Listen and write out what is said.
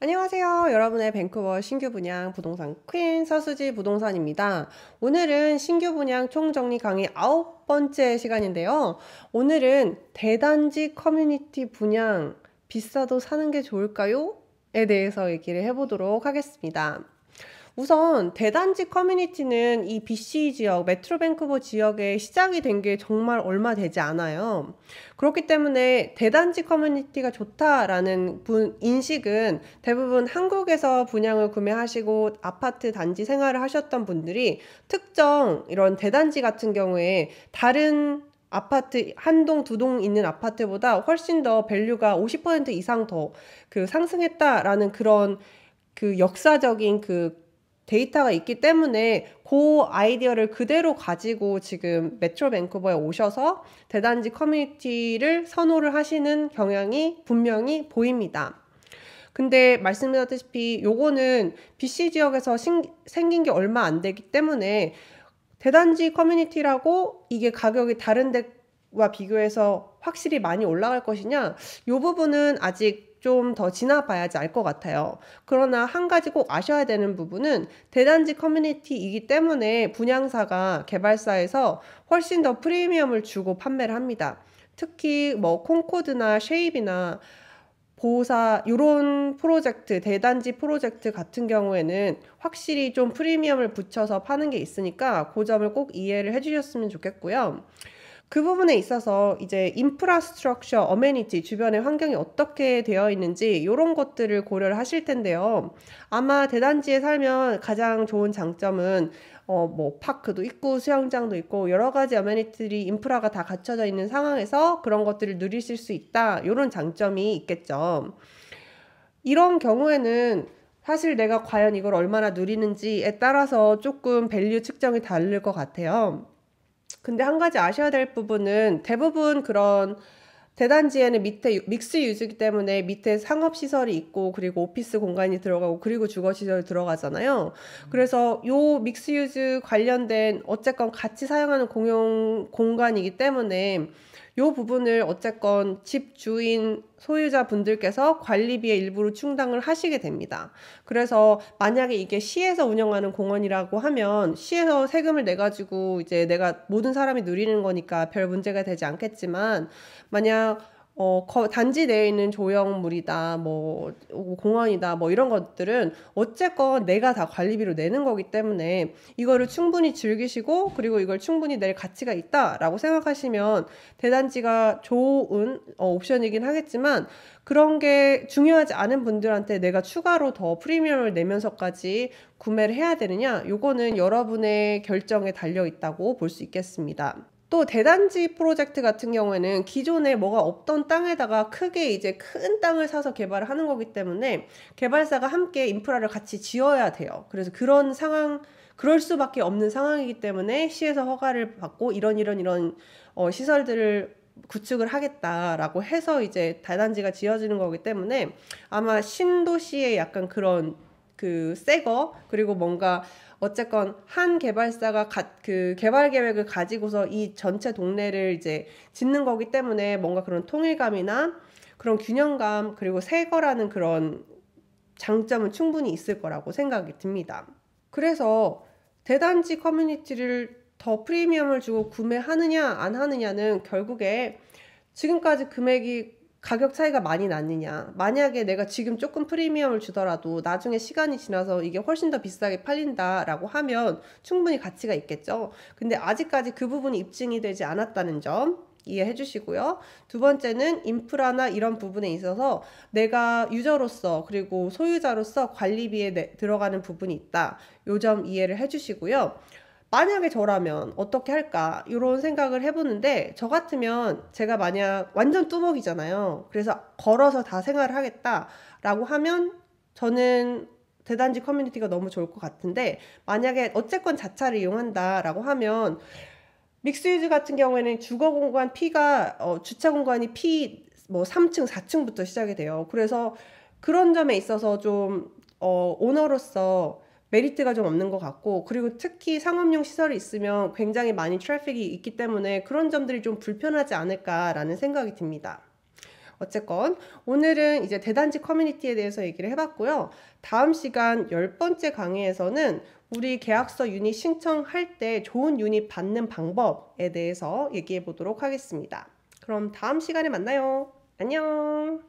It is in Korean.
안녕하세요. 여러분의 밴쿠버 신규 분양 부동산 퀸 서수지 부동산입니다. 오늘은 신규 분양 총정리 강의 아홉 번째 시간인데요. 오늘은 대단지 커뮤니티 분양 비싸도 사는 게 좋을까요? 에 대해서 얘기를 해보도록 하겠습니다. 우선 대단지 커뮤니티는 이 BC 지역, 메트로 밴쿠버 지역에 시작이 된 게 정말 얼마 되지 않아요. 그렇기 때문에 대단지 커뮤니티가 좋다라는 분, 인식은 대부분 한국에서 분양을 구매하시고 아파트 단지 생활을 하셨던 분들이 특정 이런 대단지 같은 경우에 다른 아파트 한동 두동 동 있는 아파트보다 훨씬 더 밸류가 50% 이상 더 그 상승했다라는 그런 그 역사적인 그 데이터가 있기 때문에 그 아이디어를 그대로 가지고 지금 메트로 밴쿠버에 오셔서 대단지 커뮤니티를 선호를 하시는 경향이 분명히 보입니다. 근데 말씀드렸다시피 요거는 BC 지역에서 신, 생긴 게 얼마 안 되기 때문에 대단지 커뮤니티라고 이게 가격이 다른 데와 비교해서 확실히 많이 올라갈 것이냐 요 부분은 아직 좀더 지나봐야지 알 것 같아요. 그러나 한 가지 꼭 아셔야 되는 부분은 대단지 커뮤니티이기 때문에 분양사가 개발사에서 훨씬 더 프리미엄을 주고 판매를 합니다. 특히 뭐 콩코드나 쉐입이나 보호사 이런 프로젝트 대단지 프로젝트 같은 경우에는 확실히 좀 프리미엄을 붙여서 파는 게 있으니까 그 점을 꼭 이해를 해주셨으면 좋겠고요. 그 부분에 있어서 이제 인프라스트럭처, 어메니티, 주변의 환경이 어떻게 되어 있는지 이런 것들을 고려를 하실 텐데요. 아마 대단지에 살면 가장 좋은 장점은 어, 뭐 파크도 있고 수영장도 있고 여러 가지 어메니티들이 인프라가 다 갖춰져 있는 상황에서 그런 것들을 누리실 수 있다. 이런 장점이 있겠죠. 이런 경우에는 사실 내가 과연 이걸 얼마나 누리는지에 따라서 조금 밸류 측정이 다를 것 같아요. 근데 한 가지 아셔야 될 부분은 대부분 그런 대단지에는 밑에 믹스 유즈기 때문에 밑에 상업시설이 있고 그리고 오피스 공간이 들어가고 그리고 주거시설 이 들어가잖아요. 그래서 요 믹스 유즈 관련된 어쨌건 같이 사용하는 공용 공간이기 때문에 요 부분을 어쨌건 집 주인 소유자 분들께서 관리비의 일부로 충당을 하시게 됩니다. 그래서 만약에 이게 시에서 운영하는 공원이라고 하면 시에서 세금을 내 가지고 이제 내가 모든 사람이 누리는 거니까 별 문제가 되지 않겠지만 만약 어, 단지 내에 있는 조형물이다, 뭐, 공원이다, 뭐, 이런 것들은 어쨌건 내가 다 관리비로 내는 거기 때문에 이거를 충분히 즐기시고, 그리고 이걸 충분히 낼 가치가 있다라고 생각하시면 대단지가 좋은 어, 옵션이긴 하겠지만, 그런 게 중요하지 않은 분들한테 내가 추가로 더 프리미엄을 내면서까지 구매를 해야 되느냐, 요거는 여러분의 결정에 달려 있다고 볼 수 있겠습니다. 또 대단지 프로젝트 같은 경우에는 기존에 뭐가 없던 땅에다가 크게 이제 큰 땅을 사서 개발을 하는 거기 때문에 개발사가 함께 인프라를 같이 지어야 돼요. 그래서 그런 상황 그럴 수밖에 없는 상황이기 때문에 시에서 허가를 받고 이런 이런 이런 어, 시설들을 구축을 하겠다라고 해서 이제 대단지가 지어지는 거기 때문에 아마 신도시의 약간 그런 그새거 그리고 뭔가 어쨌건 한 개발사가 가, 그 개발 계획을 가지고서 이 전체 동네를 이제 짓는 거기 때문에 뭔가 그런 통일감이나 그런 균형감 그리고 새 거라는 그런 장점은 충분히 있을 거라고 생각이 듭니다. 그래서 대단지 커뮤니티를 더 프리미엄을 주고 구매하느냐 안 하느냐는 결국에 지금까지 금액이 가격 차이가 많이 났느냐 만약에 내가 지금 조금 프리미엄을 주더라도 나중에 시간이 지나서 이게 훨씬 더 비싸게 팔린다라고 하면 충분히 가치가 있겠죠. 근데 아직까지 그 부분이 입증이 되지 않았다는 점 이해해 주시고요. 두 번째는 인프라나 이런 부분에 있어서 내가 유저로서 그리고 소유자로서 관리비에 들어가는 부분이 있다. 요 점 이해를 해 주시고요. 만약에 저라면 어떻게 할까 이런 생각을 해보는데 저 같으면 제가 만약 완전 뚜벅이잖아요 그래서 걸어서 다 생활을 하겠다라고 하면 저는 대단지 커뮤니티가 너무 좋을 것 같은데 만약에 어쨌건 자차를 이용한다라고 하면 믹스유즈 같은 경우에는 주거 공간 P가 어, 주차 공간이 P 뭐 3층, 4층부터 시작이 돼요. 그래서 그런 점에 있어서 좀 어, 오너로서 메리트가 좀 없는 것 같고 그리고 특히 상업용 시설이 있으면 굉장히 많이 트래픽이 있기 때문에 그런 점들이 좀 불편하지 않을까라는 생각이 듭니다. 어쨌건 오늘은 이제 대단지 커뮤니티에 대해서 얘기를 해봤고요. 다음 시간 열 번째 강의에서는 우리 계약서 유닛 신청할 때 좋은 유닛 받는 방법에 대해서 얘기해 보도록 하겠습니다. 그럼 다음 시간에 만나요. 안녕!